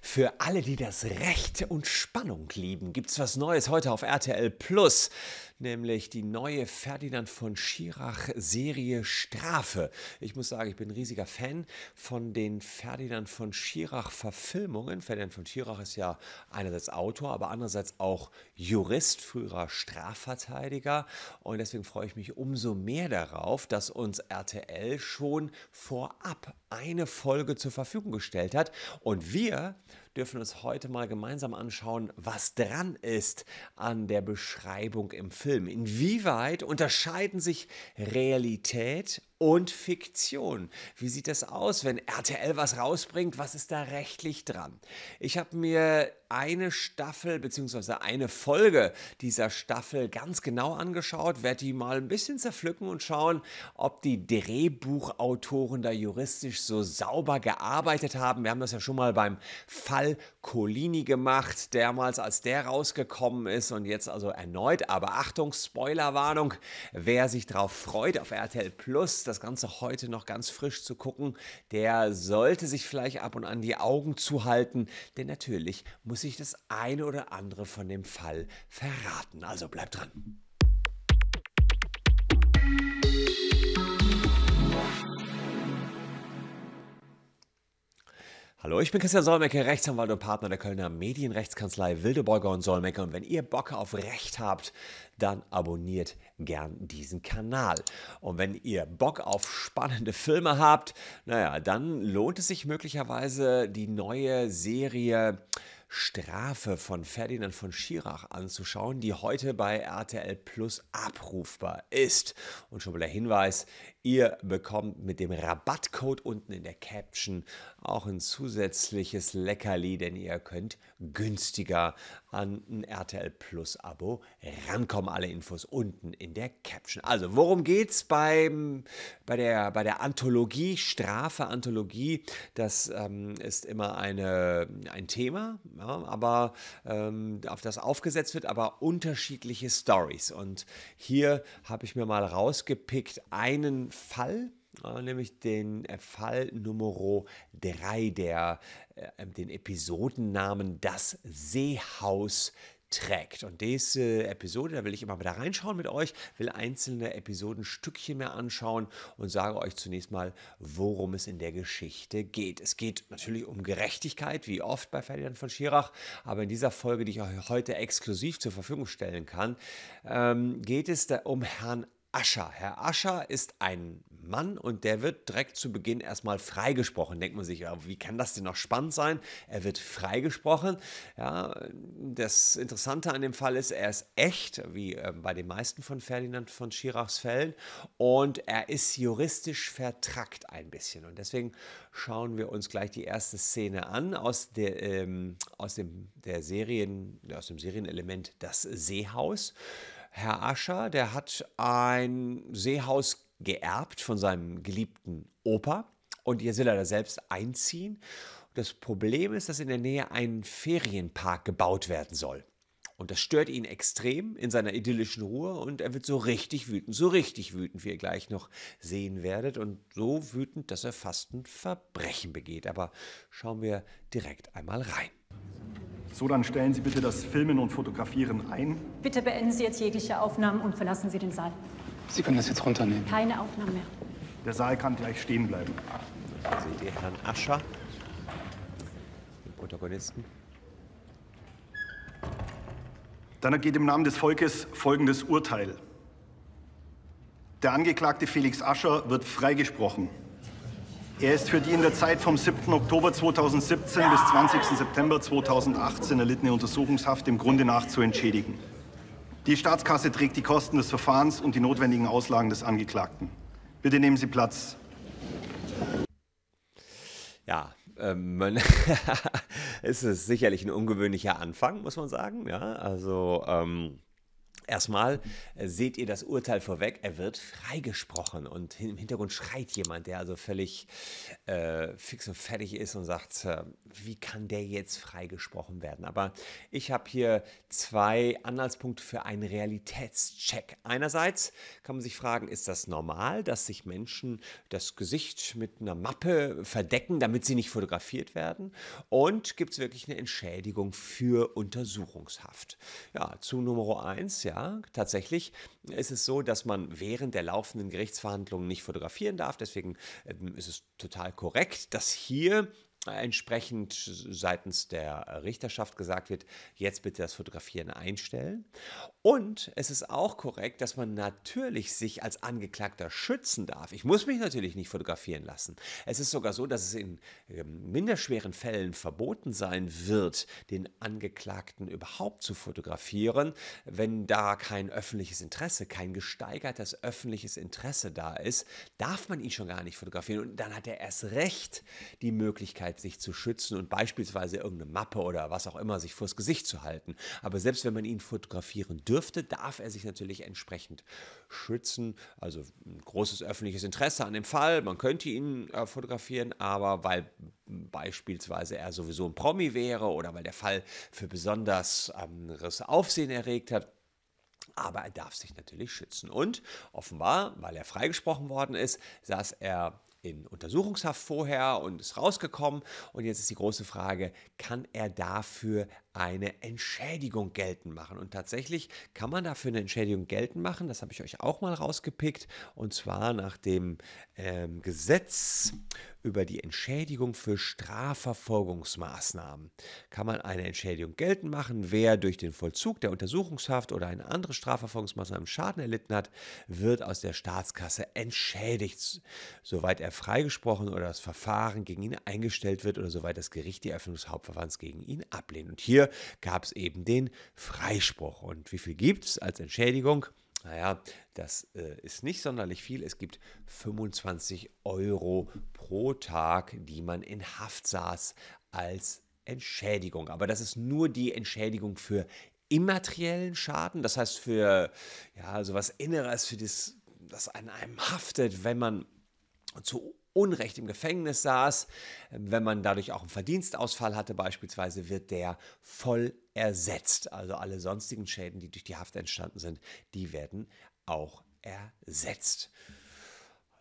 Für alle, die das Rechte und Spannung lieben, gibt es was Neues heute auf RTL Plus, nämlich die neue Ferdinand von Schirach Serie Strafe. Ich muss sagen, ich bin ein riesiger Fan von den Ferdinand von Schirach Verfilmungen. Ferdinand von Schirach ist ja einerseits Autor, aber andererseits auch Jurist, früherer Strafverteidiger und deswegen freue ich mich umso mehr darauf, dass uns RTL schon vorab eine Folge zur Verfügung gestellt hat. Und wir dürfen uns heute mal gemeinsam anschauen, was dran ist an der Beschreibung im Film. Inwieweit unterscheiden sich Realität und Fiktion. Wie sieht das aus, wenn RTL was rausbringt? Was ist da rechtlich dran? Ich habe mir eine Staffel bzw. eine Folge dieser Staffel ganz genau angeschaut, werde die mal ein bisschen zerpflücken und schauen, ob die Drehbuchautoren da juristisch so sauber gearbeitet haben. Wir haben das ja schon mal beim Fall Karl Collini gemacht, damals als der rausgekommen ist und jetzt also erneut. Aber Achtung, Spoilerwarnung, wer sich darauf freut, auf RTL Plus das Ganze heute noch ganz frisch zu gucken, der sollte sich vielleicht ab und an die Augen zuhalten, denn natürlich muss ich das eine oder andere von dem Fall verraten. Also bleibt dran. Hallo, ich bin Christian Solmecke, Rechtsanwalt und Partner der Kölner Medienrechtskanzlei Wildeborger und Solmecke. Und wenn ihr Bock auf Recht habt, dann abonniert gern diesen Kanal. Und wenn ihr Bock auf spannende Filme habt, naja, dann lohnt es sich möglicherweise die neue Serie Strafe von Ferdinand von Schirach anzuschauen, die heute bei RTL Plus abrufbar ist. Und schon mal der Hinweis, Ihr bekommt mit dem Rabattcode unten in der Caption auch ein zusätzliches Leckerli, denn ihr könnt günstiger an ein RTL Plus Abo rankommen. Alle Infos unten in der Caption. Also, worum geht's beim, bei, der, bei der Anthologie, Strafe, Anthologie? Das ähm, ist immer eine, ein Thema, ja, aber ähm, auf das aufgesetzt wird, aber unterschiedliche Stories. Und hier habe ich mir mal rausgepickt einen Fall, äh, nämlich den äh, Fall Nummer 3, der äh, ähm, den Episodennamen Das Seehaus trägt. Und diese Episode, da will ich immer wieder reinschauen mit euch, will einzelne Episodenstückchen mehr anschauen und sage euch zunächst mal, worum es in der Geschichte geht. Es geht natürlich um Gerechtigkeit, wie oft bei Ferdinand von Schirach, aber in dieser Folge, die ich euch heute exklusiv zur Verfügung stellen kann, ähm, geht es um Herrn Ascher. Herr Ascher ist ein Mann und der wird direkt zu Beginn erstmal freigesprochen. Denkt man sich, wie kann das denn noch spannend sein? Er wird freigesprochen. Ja, das Interessante an dem Fall ist, er ist echt, wie äh, bei den meisten von Ferdinand von Schirachs Fällen, und er ist juristisch vertrackt ein bisschen. Und deswegen schauen wir uns gleich die erste Szene an aus der, ähm, aus dem, der Serien, aus dem Serienelement Das Seehaus. Herr Ascher, der hat ein Seehaus geerbt von seinem geliebten Opa und jetzt will er da selbst einziehen. Das Problem ist, dass in der Nähe ein Ferienpark gebaut werden soll. Und das stört ihn extrem in seiner idyllischen Ruhe und er wird so richtig wütend, so richtig wütend, wie ihr gleich noch sehen werdet und so wütend, dass er fast ein Verbrechen begeht. Aber schauen wir direkt einmal rein. So, dann stellen Sie bitte das Filmen und Fotografieren ein. Bitte beenden Sie jetzt jegliche Aufnahmen und verlassen Sie den Saal. Sie können das jetzt runternehmen. Keine Aufnahmen mehr. Der Saal kann gleich stehen bleiben. Seht ihr Herrn Ascher, den Protagonisten? Dann ergeht im Namen des Volkes folgendes Urteil. Der Angeklagte Felix Ascher wird freigesprochen. Er ist für die in der Zeit vom 7. Oktober 2017 bis 20. September 2018 erlittene Untersuchungshaft im Grunde nach zu entschädigen. Die Staatskasse trägt die Kosten des Verfahrens und die notwendigen Auslagen des Angeklagten. Bitte nehmen Sie Platz. Ja, ähm, es ist sicherlich ein ungewöhnlicher Anfang, muss man sagen. Ja, also ähm, Erstmal äh, seht ihr das Urteil vorweg, er wird freigesprochen und im Hintergrund schreit jemand, der also völlig äh, fix und fertig ist und sagt, äh, wie kann der jetzt freigesprochen werden? Aber ich habe hier zwei Anhaltspunkte für einen Realitätscheck. Einerseits kann man sich fragen, ist das normal, dass sich Menschen das Gesicht mit einer Mappe verdecken, damit sie nicht fotografiert werden? Und gibt es wirklich eine Entschädigung für Untersuchungshaft? Ja, zu Nummer 1, ja tatsächlich ist es so, dass man während der laufenden Gerichtsverhandlungen nicht fotografieren darf. Deswegen ähm, ist es total korrekt, dass hier entsprechend seitens der Richterschaft gesagt wird, jetzt bitte das Fotografieren einstellen. Und es ist auch korrekt, dass man natürlich sich als Angeklagter schützen darf. Ich muss mich natürlich nicht fotografieren lassen. Es ist sogar so, dass es in ähm, minderschweren Fällen verboten sein wird, den Angeklagten überhaupt zu fotografieren, wenn da kein öffentliches Interesse, kein gesteigertes öffentliches Interesse da ist, darf man ihn schon gar nicht fotografieren. Und dann hat er erst recht die Möglichkeit, sich zu schützen und beispielsweise irgendeine Mappe oder was auch immer sich vors Gesicht zu halten. Aber selbst wenn man ihn fotografieren dürfte, darf er sich natürlich entsprechend schützen. Also ein großes öffentliches Interesse an dem Fall. Man könnte ihn äh, fotografieren, aber weil beispielsweise er sowieso ein Promi wäre oder weil der Fall für besonders anderes ähm, Aufsehen erregt hat, aber er darf sich natürlich schützen. Und offenbar, weil er freigesprochen worden ist, saß er in Untersuchungshaft vorher und ist rausgekommen. Und jetzt ist die große Frage, kann er dafür eine Entschädigung geltend machen? Und tatsächlich kann man dafür eine Entschädigung geltend machen. Das habe ich euch auch mal rausgepickt. Und zwar nach dem ähm, Gesetz über die Entschädigung für Strafverfolgungsmaßnahmen. Kann man eine Entschädigung geltend machen? Wer durch den Vollzug der Untersuchungshaft oder eine andere Strafverfolgungsmaßnahme Schaden erlitten hat, wird aus der Staatskasse entschädigt, soweit er freigesprochen oder das Verfahren gegen ihn eingestellt wird oder soweit das Gericht die Eröffnung des Hauptverfahrens gegen ihn ablehnt. Und hier gab es eben den Freispruch. Und wie viel gibt es als Entschädigung? Naja, das äh, ist nicht sonderlich viel. Es gibt 25 Euro pro Tag, die man in Haft saß als Entschädigung. Aber das ist nur die Entschädigung für immateriellen Schaden, das heißt für ja, sowas Inneres, für das, das an einem haftet, wenn man zu Unrecht im Gefängnis saß, wenn man dadurch auch einen Verdienstausfall hatte beispielsweise, wird der voll ersetzt. Also alle sonstigen Schäden, die durch die Haft entstanden sind, die werden auch ersetzt.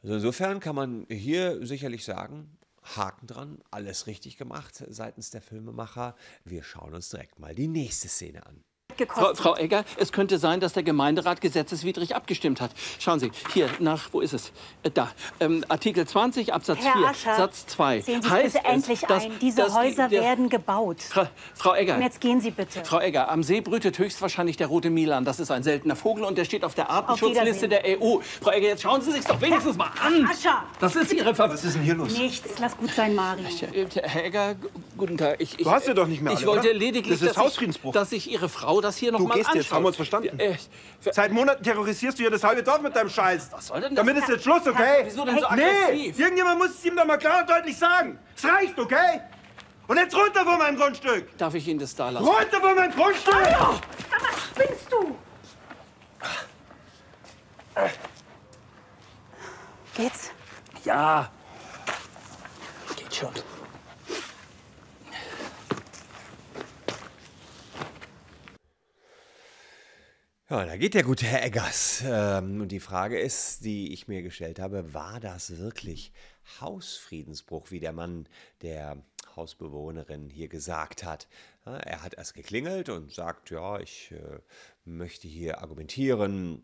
Also insofern kann man hier sicherlich sagen, Haken dran, alles richtig gemacht seitens der Filmemacher. Wir schauen uns direkt mal die nächste Szene an gekostet. Frau, Frau Egger, es könnte sein, dass der Gemeinderat gesetzeswidrig abgestimmt hat. Schauen Sie, hier nach, wo ist es? Äh, da. Ähm, Artikel 20 Absatz Herr 4 Ascher, Satz 2. Sehen Sie heißt bitte endlich es, dass, ein, diese dass, Häuser der, werden gebaut. Fra, Frau Egger. Und jetzt gehen Sie bitte. Frau Egger, am See brütet höchstwahrscheinlich der rote Milan. Das ist ein seltener Vogel und der steht auf der Artenschutzliste der EU. Frau Egger, jetzt schauen Sie sich doch wenigstens Herr, mal an. Ascher. Das ist Ihre Was ist denn hier los? Nichts, lass gut sein, Mario. Herr Egger, guten Tag. Ich, ich, du hast ja doch nicht mehr alle, Ich wollte lediglich, das dass, ich, dass ich Ihre Frau das hier nochmal anschaut. Du gehst jetzt, haben wir uns verstanden. Ja, Seit Monaten terrorisierst du hier das halbe Dorf mit deinem Scheiß. Was soll denn das? Damit ist jetzt Schluss, okay? Wieso denn so aggressiv? Nee, irgendjemand muss es ihm doch mal klar und deutlich sagen. Es reicht, okay? Und jetzt runter von meinem Grundstück! Darf ich Ihnen das da lassen? Runter von meinem Grundstück! Hallo! Was spinnst du? Geht's? Ja. Geht schon. Ja, da geht der gute Herr Eggers. Ähm, und die Frage ist, die ich mir gestellt habe, war das wirklich Hausfriedensbruch, wie der Mann der Hausbewohnerin hier gesagt hat? Er hat erst geklingelt und sagt, ja, ich äh, möchte hier argumentieren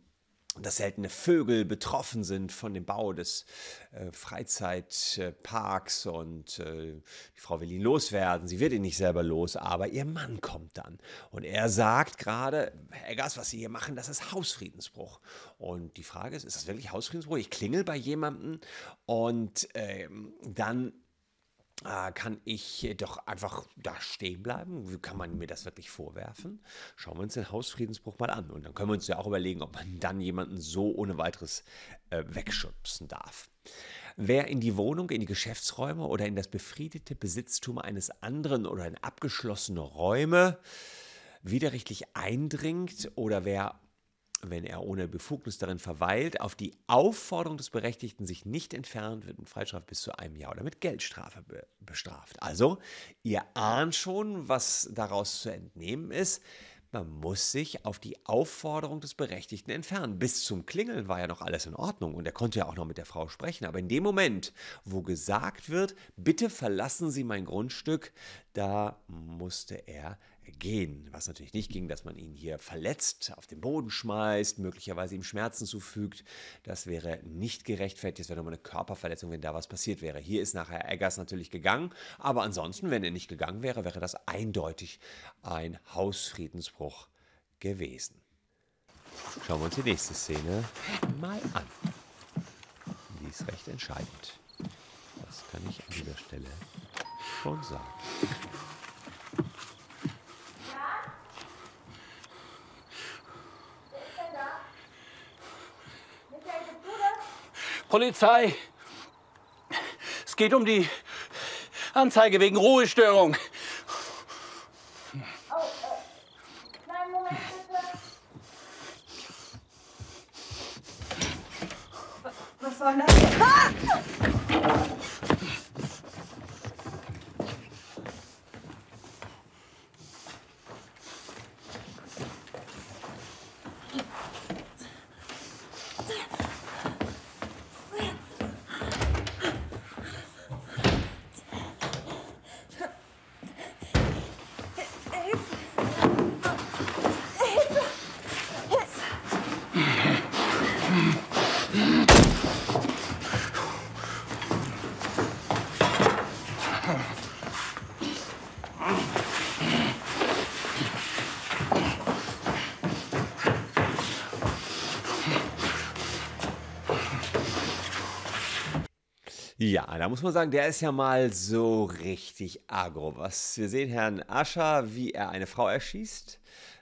dass seltene Vögel betroffen sind von dem Bau des äh, Freizeitparks und äh, die Frau will ihn loswerden. Sie wird ihn nicht selber los, aber ihr Mann kommt dann. Und er sagt gerade, Herr Gas, was Sie hier machen, das ist Hausfriedensbruch. Und die Frage ist, ist das wirklich Hausfriedensbruch? Ich klingel bei jemandem und äh, dann Ah, kann ich äh, doch einfach da stehen bleiben? Kann man mir das wirklich vorwerfen? Schauen wir uns den Hausfriedensbruch mal an. Und dann können wir uns ja auch überlegen, ob man dann jemanden so ohne weiteres äh, wegschubsen darf. Wer in die Wohnung, in die Geschäftsräume oder in das befriedete Besitztum eines anderen oder in abgeschlossene Räume widerrechtlich eindringt oder wer wenn er ohne Befugnis darin verweilt, auf die Aufforderung des Berechtigten sich nicht entfernt, wird mit Freistrafe bis zu einem Jahr oder mit Geldstrafe be bestraft. Also, ihr ahnt schon, was daraus zu entnehmen ist. Man muss sich auf die Aufforderung des Berechtigten entfernen. Bis zum Klingeln war ja noch alles in Ordnung und er konnte ja auch noch mit der Frau sprechen. Aber in dem Moment, wo gesagt wird, bitte verlassen Sie mein Grundstück, da musste er gehen. Was natürlich nicht ging, dass man ihn hier verletzt, auf den Boden schmeißt, möglicherweise ihm Schmerzen zufügt. Das wäre nicht gerechtfertigt. Das wäre nochmal eine Körperverletzung, wenn da was passiert wäre. Hier ist nachher Eggers natürlich gegangen, aber ansonsten, wenn er nicht gegangen wäre, wäre das eindeutig ein Hausfriedensbruch gewesen. Schauen wir uns die nächste Szene mal an. Die ist recht entscheidend. Das kann ich an dieser Stelle schon sagen. Polizei, es geht um die Anzeige wegen Ruhestörung. Ja, da muss man sagen, der ist ja mal so richtig agro. Was wir sehen, Herrn Ascher, wie er eine Frau erschießt.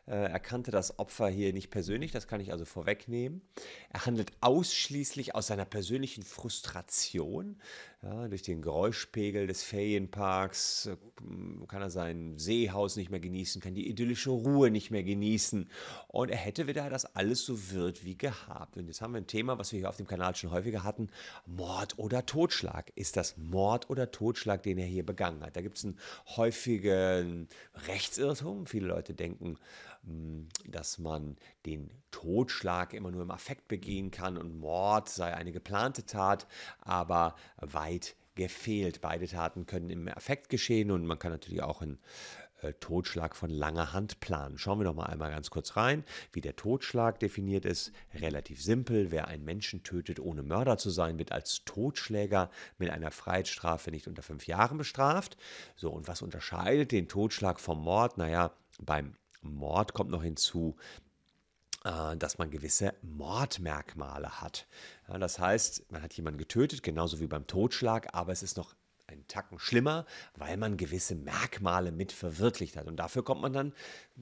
Äh, er kannte das Opfer hier nicht persönlich, das kann ich also vorwegnehmen. Er handelt ausschließlich aus seiner persönlichen Frustration. Ja, durch den Geräuschpegel des Ferienparks äh, kann er sein Seehaus nicht mehr genießen, kann die idyllische Ruhe nicht mehr genießen. Und er hätte wieder, das alles so wird wie gehabt. Und jetzt haben wir ein Thema, was wir hier auf dem Kanal schon häufiger hatten: Mord oder Totschlag. Ist das Mord oder Totschlag, den er hier begangen hat? Da gibt es einen häufigen Rechtsirrtum. Viele Leute denken, hm, dass man den Totschlag immer nur im Affekt begehen kann und Mord sei eine geplante Tat. Aber weil weit gefehlt. Beide Taten können im Affekt geschehen und man kann natürlich auch einen äh, Totschlag von langer Hand planen. Schauen wir noch mal einmal ganz kurz rein, wie der Totschlag definiert ist. Relativ simpel. Wer einen Menschen tötet, ohne Mörder zu sein, wird als Totschläger mit einer Freiheitsstrafe nicht unter fünf Jahren bestraft. So, und was unterscheidet den Totschlag vom Mord? Naja, beim Mord kommt noch hinzu, äh, dass man gewisse Mordmerkmale hat. Ja, das heißt, man hat jemanden getötet, genauso wie beim Totschlag, aber es ist noch einen Tacken schlimmer, weil man gewisse Merkmale mit verwirklicht hat. Und dafür kommt man dann,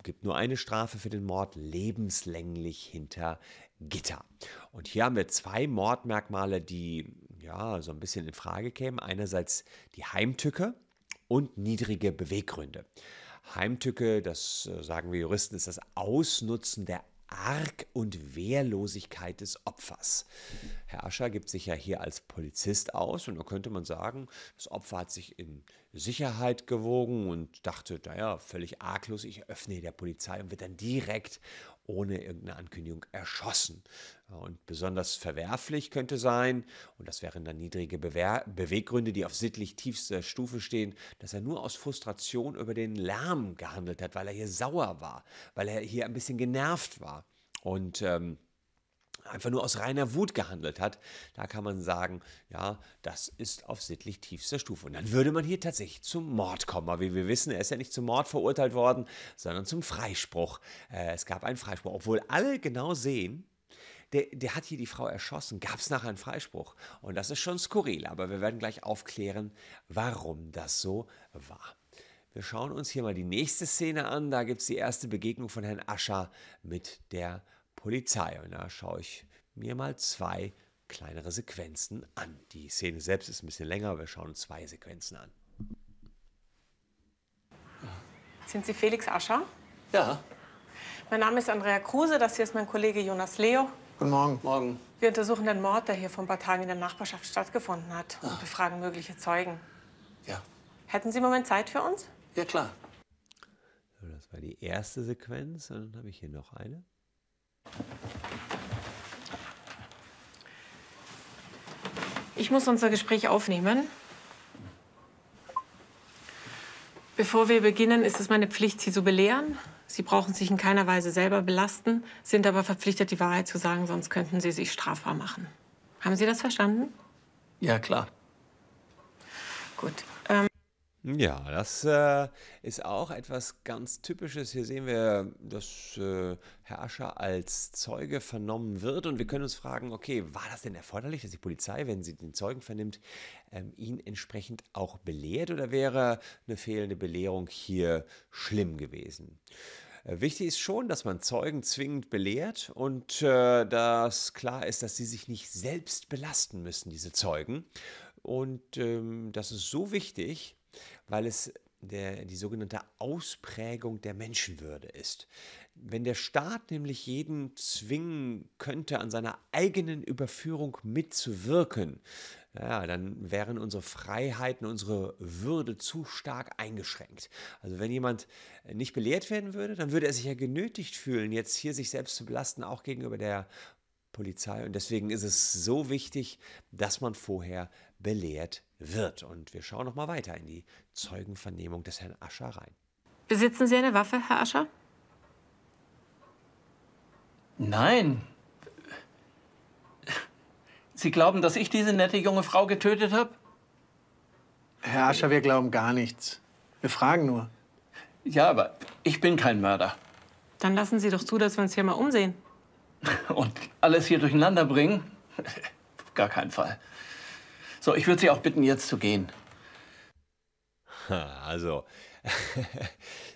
gibt nur eine Strafe für den Mord, lebenslänglich hinter Gitter. Und hier haben wir zwei Mordmerkmale, die ja so ein bisschen in Frage kämen. Einerseits die Heimtücke und niedrige Beweggründe. Heimtücke, das äh, sagen wir Juristen, ist das Ausnutzen der Arg und Wehrlosigkeit des Opfers. Herr Ascher gibt sich ja hier als Polizist aus und da könnte man sagen, das Opfer hat sich in Sicherheit gewogen und dachte, naja, völlig arglos, ich öffne der Polizei und wird dann direkt ohne irgendeine Ankündigung erschossen. Äh, und besonders verwerflich könnte sein, und das wären dann niedrige Bewer Beweggründe, die auf sittlich tiefster Stufe stehen, dass er nur aus Frustration über den Lärm gehandelt hat, weil er hier sauer war, weil er hier ein bisschen genervt war. Und ähm, einfach nur aus reiner Wut gehandelt hat, da kann man sagen, ja, das ist auf sittlich tiefster Stufe. Und dann würde man hier tatsächlich zum Mord kommen. Aber wie wir wissen, er ist ja nicht zum Mord verurteilt worden, sondern zum Freispruch. Äh, es gab einen Freispruch, obwohl alle genau sehen, der, der hat hier die Frau erschossen, gab es nachher einen Freispruch. Und das ist schon skurril, aber wir werden gleich aufklären, warum das so war. Wir schauen uns hier mal die nächste Szene an. Da gibt es die erste Begegnung von Herrn Ascher mit der Frau. Polizei. Und da schaue ich mir mal zwei kleinere Sequenzen an. Die Szene selbst ist ein bisschen länger, aber wir schauen uns zwei Sequenzen an. Sind Sie Felix Ascher? Ja. Mein Name ist Andrea Kruse, das hier ist mein Kollege Jonas Leo. Guten Morgen. Morgen. Wir untersuchen den Mord, der hier vor ein paar Tagen in der Nachbarschaft stattgefunden hat ah. und befragen mögliche Zeugen. Ja. Hätten Sie einen Moment Zeit für uns? Ja, klar. das war die erste Sequenz und dann habe ich hier noch eine. Ich muss unser Gespräch aufnehmen. Bevor wir beginnen, ist es meine Pflicht, Sie zu belehren. Sie brauchen sich in keiner Weise selber belasten, sind aber verpflichtet, die Wahrheit zu sagen, sonst könnten Sie sich strafbar machen. Haben Sie das verstanden? Ja, klar. Gut. Ja, das äh, ist auch etwas ganz Typisches. Hier sehen wir, dass äh, Herrscher als Zeuge vernommen wird und wir können uns fragen, okay, war das denn erforderlich, dass die Polizei, wenn sie den Zeugen vernimmt, ähm, ihn entsprechend auch belehrt oder wäre eine fehlende Belehrung hier schlimm gewesen? Äh, wichtig ist schon, dass man Zeugen zwingend belehrt und äh, dass klar ist, dass sie sich nicht selbst belasten müssen, diese Zeugen. Und ähm, das ist so wichtig, weil es der, die sogenannte Ausprägung der Menschenwürde ist. Wenn der Staat nämlich jeden zwingen könnte, an seiner eigenen Überführung mitzuwirken, ja, dann wären unsere Freiheiten, unsere Würde zu stark eingeschränkt. Also wenn jemand nicht belehrt werden würde, dann würde er sich ja genötigt fühlen, jetzt hier sich selbst zu belasten, auch gegenüber der Polizei. Und deswegen ist es so wichtig, dass man vorher belehrt wird wird. Und wir schauen noch mal weiter in die Zeugenvernehmung des Herrn Ascher rein. Besitzen Sie eine Waffe, Herr Ascher? Nein. Sie glauben, dass ich diese nette junge Frau getötet habe? Herr Ascher, wir glauben gar nichts. Wir fragen nur. Ja, aber ich bin kein Mörder. Dann lassen Sie doch zu, dass wir uns hier mal umsehen. Und alles hier durcheinander bringen? Gar keinen Fall. So, ich würde Sie auch bitten, jetzt zu gehen. Also,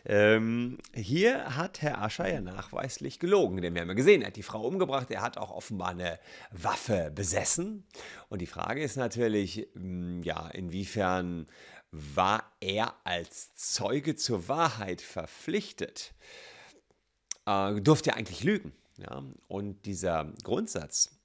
ähm, hier hat Herr Ascher ja nachweislich gelogen, denn wir haben ja gesehen, er hat die Frau umgebracht, er hat auch offenbar eine Waffe besessen. Und die Frage ist natürlich, hm, ja, inwiefern war er als Zeuge zur Wahrheit verpflichtet? Äh, durfte er eigentlich lügen? Ja? Und dieser Grundsatz,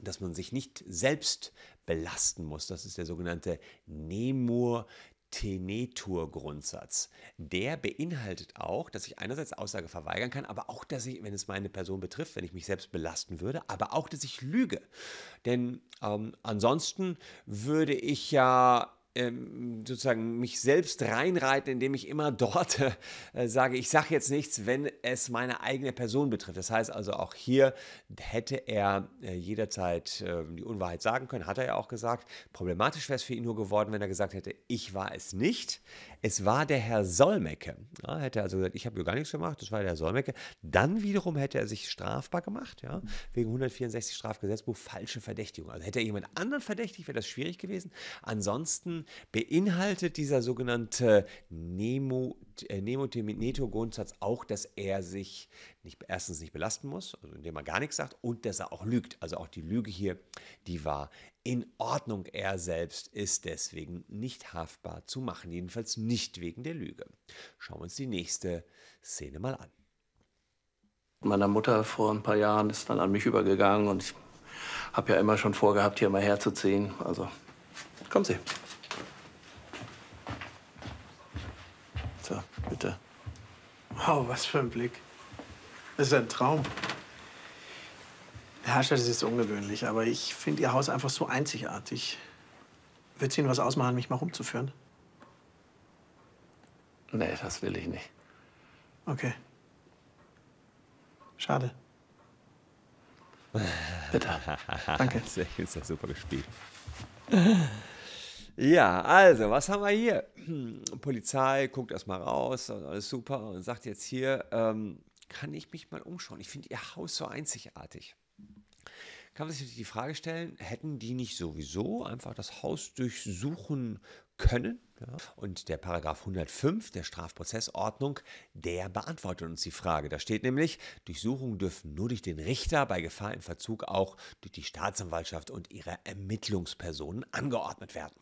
dass man sich nicht selbst belasten muss. Das ist der sogenannte Nemur Tenetur-Grundsatz. Der beinhaltet auch, dass ich einerseits Aussage verweigern kann, aber auch, dass ich, wenn es meine Person betrifft, wenn ich mich selbst belasten würde, aber auch, dass ich lüge. Denn ähm, ansonsten würde ich ja ähm, sozusagen mich selbst reinreiten, indem ich immer dort äh, sage, ich sage jetzt nichts, wenn es meine eigene Person betrifft. Das heißt also, auch hier hätte er äh, jederzeit äh, die Unwahrheit sagen können, hat er ja auch gesagt. Problematisch wäre es für ihn nur geworden, wenn er gesagt hätte, ich war es nicht. Es war der Herr Solmecke. Ja, hätte also gesagt, ich habe gar nichts gemacht, das war der Herr Solmecke. Dann wiederum hätte er sich strafbar gemacht, ja, wegen 164 Strafgesetzbuch, falsche Verdächtigung. Also hätte er jemand anderen verdächtigt, wäre das schwierig gewesen. Ansonsten beinhaltet dieser sogenannte Nemo äh, Nemo Neto Grundsatz auch, dass er sich nicht, erstens nicht belasten muss, also indem er gar nichts sagt, und dass er auch lügt. Also auch die Lüge hier, die war in Ordnung. Er selbst ist deswegen nicht haftbar zu machen, jedenfalls nicht wegen der Lüge. Schauen wir uns die nächste Szene mal an. Meiner Mutter vor ein paar Jahren ist dann an mich übergegangen und ich habe ja immer schon vorgehabt, hier mal herzuziehen. Also, kommen Sie. bitte. Wow, was für ein Blick. Das ist ein Traum. Herr Herrscher, das ist ungewöhnlich, aber ich finde Ihr Haus einfach so einzigartig. Wird es Ihnen was ausmachen, mich mal rumzuführen? Nee, das will ich nicht. Okay. Schade. Bitte. Danke. Sehr gut, ist ja super gespielt. Ja, also, was haben wir hier? Hm, Polizei guckt erstmal raus, alles super und sagt jetzt hier, ähm, kann ich mich mal umschauen? Ich finde ihr Haus so einzigartig kann man sich die Frage stellen, hätten die nicht sowieso einfach das Haus durchsuchen können? Ja. Und der Paragraph 105 der Strafprozessordnung, der beantwortet uns die Frage. Da steht nämlich, Durchsuchungen dürfen nur durch den Richter bei Gefahr im Verzug auch durch die Staatsanwaltschaft und ihre Ermittlungspersonen angeordnet werden.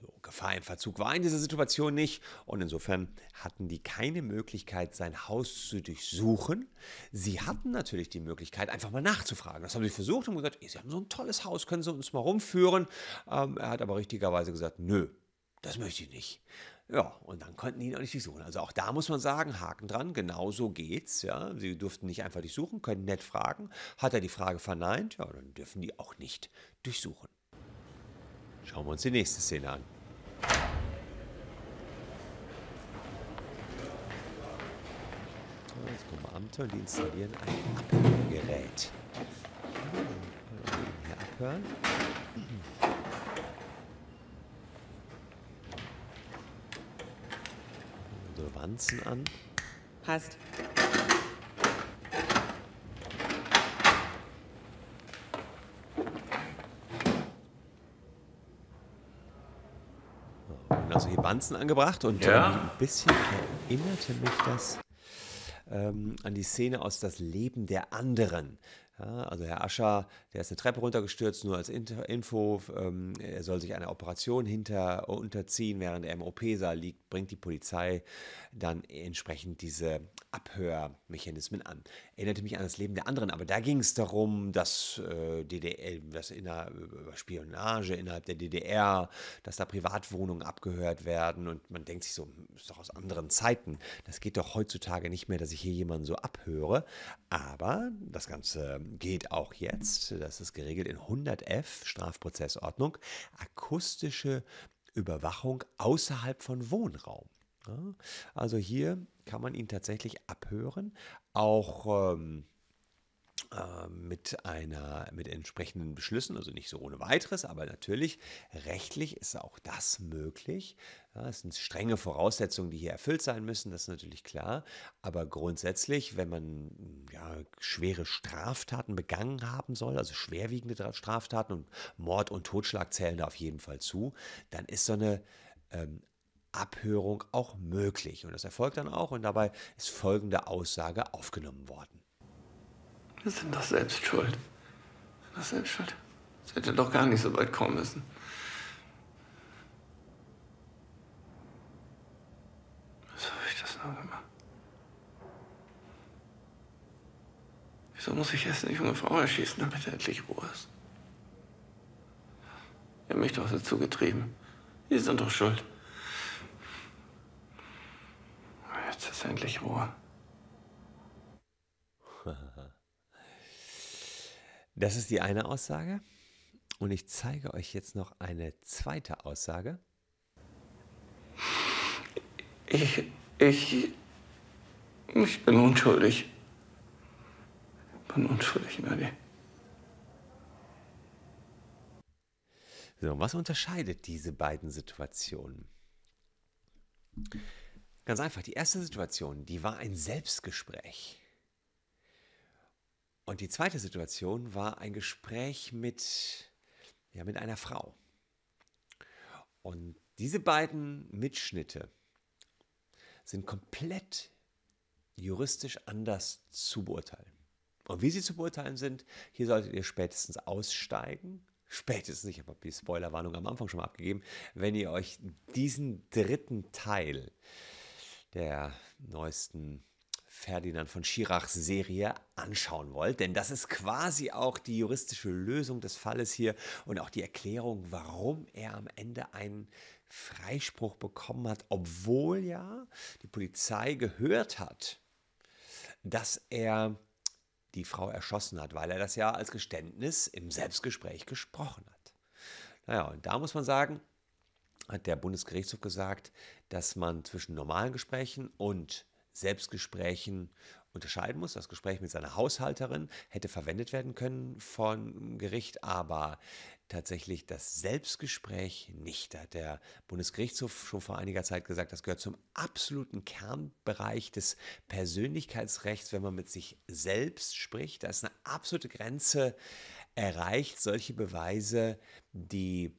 So, Gefahr im Verzug war in dieser Situation nicht und insofern hatten die keine Möglichkeit, sein Haus zu durchsuchen. Sie hatten natürlich die Möglichkeit, einfach mal nachzufragen. Das haben sie versucht und gesagt, Sie haben so ein tolles Haus, können Sie uns mal rumführen? Ähm, er hat aber richtigerweise gesagt, nö, das möchte ich nicht. Ja, und dann konnten die ihn auch nicht durchsuchen. Also auch da muss man sagen, Haken dran, genau so geht's. Ja. Sie durften nicht einfach durchsuchen, können nett fragen. Hat er die Frage verneint, ja, dann dürfen die auch nicht durchsuchen. Schauen wir uns die nächste Szene an. Jetzt kommen Beamte und die installieren ein Abhörgerät. Hm, hier abhören. Hm. Wanzen an. Passt. also hier Wanzen angebracht und ja. Ähm, ein bisschen erinnerte mich das ähm, an die Szene aus Das Leben der anderen. Ja, also Herr Ascher, der ist eine Treppe runtergestürzt, nur als Info. Ähm, er soll sich einer Operation hinter, unterziehen, während er im OP-Saal liegt, bringt die Polizei dann entsprechend diese Abhörmechanismen an. Erinnerte mich an das Leben der anderen, aber da ging es darum, dass äh, DDR, dass inner, Spionage innerhalb der DDR, dass da Privatwohnungen abgehört werden und man denkt sich so, ist doch aus anderen Zeiten. Das geht doch heutzutage nicht mehr, dass ich hier jemanden so abhöre. Aber das Ganze geht auch jetzt, das ist geregelt in 100f Strafprozessordnung, akustische Überwachung außerhalb von Wohnraum. Also hier kann man ihn tatsächlich abhören, auch ähm, äh, mit einer mit entsprechenden Beschlüssen, also nicht so ohne weiteres, aber natürlich rechtlich ist auch das möglich. Ja, es sind strenge Voraussetzungen, die hier erfüllt sein müssen, das ist natürlich klar. Aber grundsätzlich, wenn man ja, schwere Straftaten begangen haben soll, also schwerwiegende Straftaten und Mord und Totschlag zählen da auf jeden Fall zu, dann ist so eine ähm, Abhörung auch möglich. Und das erfolgt dann auch und dabei ist folgende Aussage aufgenommen worden. Wir sind doch selbst schuld. Wir sind doch selbst schuld. Es hätte doch gar nicht so weit kommen müssen. Wieso habe ich das nur gemacht? Wieso muss ich jetzt eine junge Frau erschießen, damit er endlich Ruhe ist? Ihr habt mich doch dazu getrieben. Die sind doch schuld. Jetzt ist endlich Ruhe. Das ist die eine Aussage. Und ich zeige euch jetzt noch eine zweite Aussage. Ich, ich, ich bin unschuldig. Bin unschuldig, Nadi. So, was unterscheidet diese beiden Situationen? Ganz einfach, die erste Situation, die war ein Selbstgespräch. Und die zweite Situation war ein Gespräch mit, ja, mit einer Frau. Und diese beiden Mitschnitte sind komplett juristisch anders zu beurteilen. Und wie sie zu beurteilen sind, hier solltet ihr spätestens aussteigen. Spätestens, ich habe die Spoilerwarnung am Anfang schon mal abgegeben, wenn ihr euch diesen dritten Teil der neuesten Ferdinand von Schirachs Serie anschauen wollt, denn das ist quasi auch die juristische Lösung des Falles hier und auch die Erklärung, warum er am Ende einen Freispruch bekommen hat, obwohl ja die Polizei gehört hat, dass er die Frau erschossen hat, weil er das ja als Geständnis im Selbstgespräch gesprochen hat. Naja, und da muss man sagen, hat der Bundesgerichtshof gesagt, dass man zwischen normalen Gesprächen und Selbstgesprächen unterscheiden muss. Das Gespräch mit seiner Haushalterin hätte verwendet werden können von Gericht, aber tatsächlich das Selbstgespräch nicht. Da hat der Bundesgerichtshof schon vor einiger Zeit gesagt, das gehört zum absoluten Kernbereich des Persönlichkeitsrechts, wenn man mit sich selbst spricht. Da ist eine absolute Grenze erreicht. Solche Beweise, die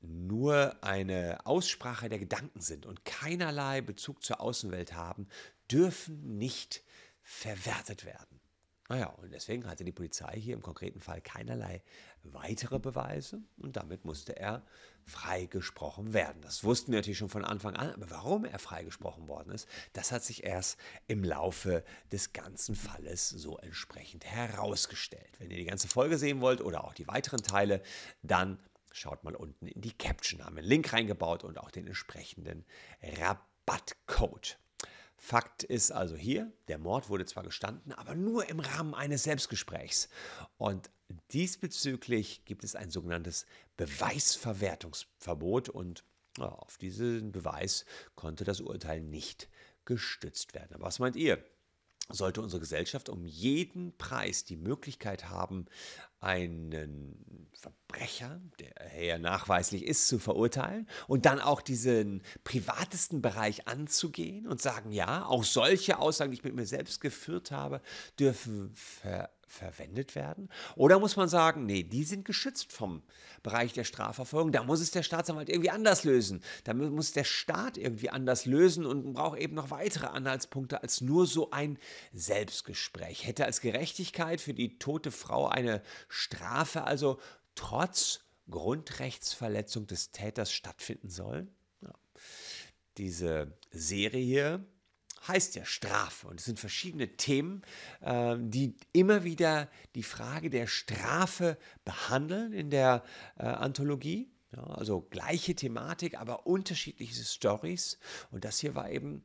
nur eine Aussprache der Gedanken sind und keinerlei Bezug zur Außenwelt haben, dürfen nicht verwertet werden. Naja, und deswegen hatte die Polizei hier im konkreten Fall keinerlei weitere Beweise und damit musste er freigesprochen werden. Das wussten wir natürlich schon von Anfang an, aber warum er freigesprochen worden ist, das hat sich erst im Laufe des ganzen Falles so entsprechend herausgestellt. Wenn ihr die ganze Folge sehen wollt oder auch die weiteren Teile, dann schaut mal unten in die Caption, haben einen Link reingebaut und auch den entsprechenden Rabattcode. Fakt ist also hier, der Mord wurde zwar gestanden, aber nur im Rahmen eines Selbstgesprächs. Und diesbezüglich gibt es ein sogenanntes Beweisverwertungsverbot und auf diesen Beweis konnte das Urteil nicht gestützt werden. Aber was meint ihr? sollte unsere Gesellschaft um jeden Preis die Möglichkeit haben, einen Verbrecher, der er ja nachweislich ist, zu verurteilen und dann auch diesen privatesten Bereich anzugehen und sagen, ja, auch solche Aussagen, die ich mit mir selbst geführt habe, dürfen ver verwendet werden? Oder muss man sagen, nee, die sind geschützt vom Bereich der Strafverfolgung, da muss es der Staatsanwalt irgendwie anders lösen. Da muss der Staat irgendwie anders lösen und braucht eben noch weitere Anhaltspunkte als nur so ein Selbstgespräch. Hätte als Gerechtigkeit für die tote Frau eine Strafe also trotz Grundrechtsverletzung des Täters stattfinden sollen? Ja. Diese Serie hier heißt ja Strafe und es sind verschiedene Themen, äh, die immer wieder die Frage der Strafe behandeln in der äh, Anthologie. Ja, also gleiche Thematik, aber unterschiedliche Stories. Und das hier war eben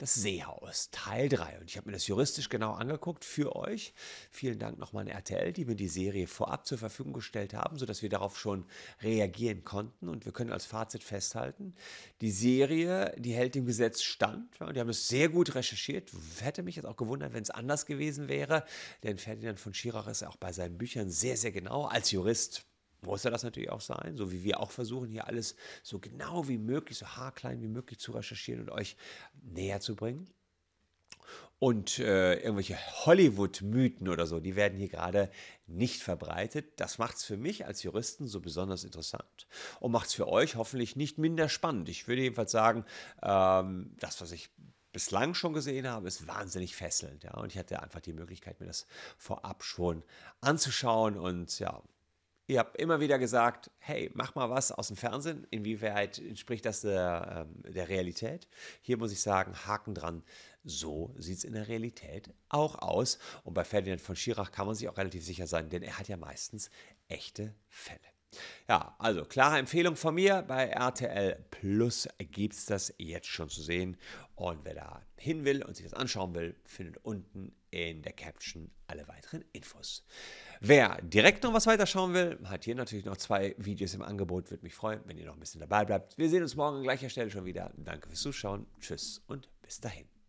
das Seehaus, Teil 3. Und ich habe mir das juristisch genau angeguckt für euch. Vielen Dank nochmal an RTL, die mir die Serie vorab zur Verfügung gestellt haben, sodass wir darauf schon reagieren konnten. Und wir können als Fazit festhalten, die Serie, die hält dem Gesetz stand. und die haben es sehr gut recherchiert. Hätte mich jetzt auch gewundert, wenn es anders gewesen wäre. Denn Ferdinand von Schirach ist auch bei seinen Büchern sehr, sehr genau als Jurist muss er das natürlich auch sein, so wie wir auch versuchen, hier alles so genau wie möglich, so haarklein wie möglich zu recherchieren und euch näher zu bringen. Und äh, irgendwelche Hollywood-Mythen oder so, die werden hier gerade nicht verbreitet. Das macht es für mich als Juristen so besonders interessant und macht es für euch hoffentlich nicht minder spannend. Ich würde jedenfalls sagen, ähm, das, was ich bislang schon gesehen habe, ist wahnsinnig fesselnd. Ja? Und ich hatte einfach die Möglichkeit, mir das vorab schon anzuschauen und ja, Ihr habt immer wieder gesagt, hey, mach mal was aus dem Fernsehen. Inwieweit entspricht das der, ähm, der Realität? Hier muss ich sagen, Haken dran. So sieht es in der Realität auch aus. Und bei Ferdinand von Schirach kann man sich auch relativ sicher sein, denn er hat ja meistens echte Fälle. Ja, also klare Empfehlung von mir. Bei RTL Plus gibt es das jetzt schon zu sehen. Und wer da hin will und sich das anschauen will, findet unten in der Caption alle weiteren Infos. Wer direkt noch was weiterschauen will, hat hier natürlich noch zwei Videos im Angebot. Würde mich freuen, wenn ihr noch ein bisschen dabei bleibt. Wir sehen uns morgen an gleicher Stelle schon wieder. Danke fürs Zuschauen. Tschüss und bis dahin.